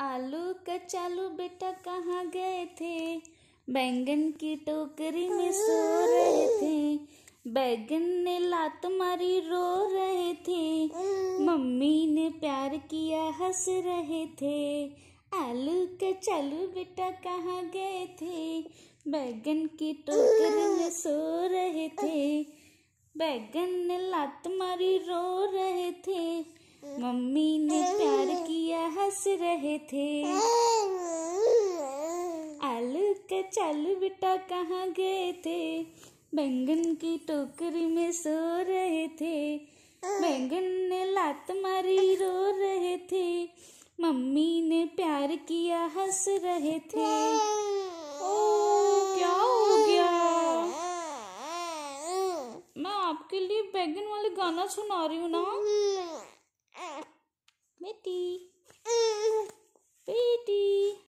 आलू कचालू बेटा कहाँ गए थे बैंगन की टोकरी में सो रहे थे बैगन ने लात मारी रो रहे थे मम्मी ने प्यार किया हंस रहे थे आलू कचालू बेटा कहाँ गए थे बैगन की टोकरी में सो रहे थे बैगन ने लात मारी रो रहे थे मम्मी ने हंस रहे थे आलू के चालू बेटा कहाँ गए थे बैंगन की टोकरी में सो रहे थे बैंगन ने लात मारी रो रहे थे मम्मी ने प्यार किया हंस रहे थे ओ क्या हो गया मैं आपके लिए बैंगन वाले गाना सुना रही हूँ ना हम्म। बेटी